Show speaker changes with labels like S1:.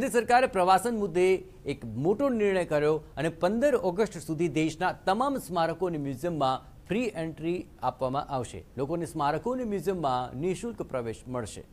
S1: કેન્દ્ર સરકારે પ્રવાસન મુદ્દે એક મોટો નિર્ણય કર્યો અને પંદર ઓગસ્ટ સુધી દેશના તમામ સ્મારકો અને મ્યુઝિયમમાં ફ્રી એન્ટ્રી આપવામાં આવશે લોકોને સ્મારકો અને મ્યુઝિયમમાં નિઃશુલ્ક પ્રવેશ મળશે